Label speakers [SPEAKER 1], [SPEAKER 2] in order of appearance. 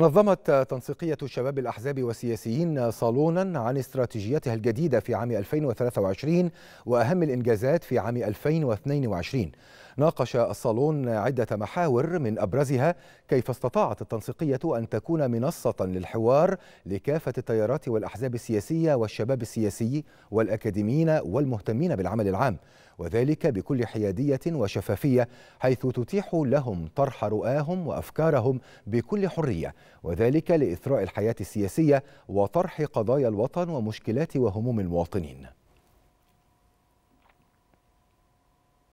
[SPEAKER 1] نظمت تنسيقية شباب الأحزاب والسياسيين صالونا عن استراتيجيتها الجديدة في عام 2023 وأهم الإنجازات في عام 2022 ناقش الصالون عدة محاور من أبرزها كيف استطاعت التنسيقية أن تكون منصة للحوار لكافة التيارات والأحزاب السياسية والشباب السياسي والأكاديميين والمهتمين بالعمل العام وذلك بكل حيادية وشفافية حيث تتيح لهم طرح رؤاهم وأفكارهم بكل حرية وذلك لإثراء الحياة السياسية وطرح قضايا الوطن ومشكلات وهموم المواطنين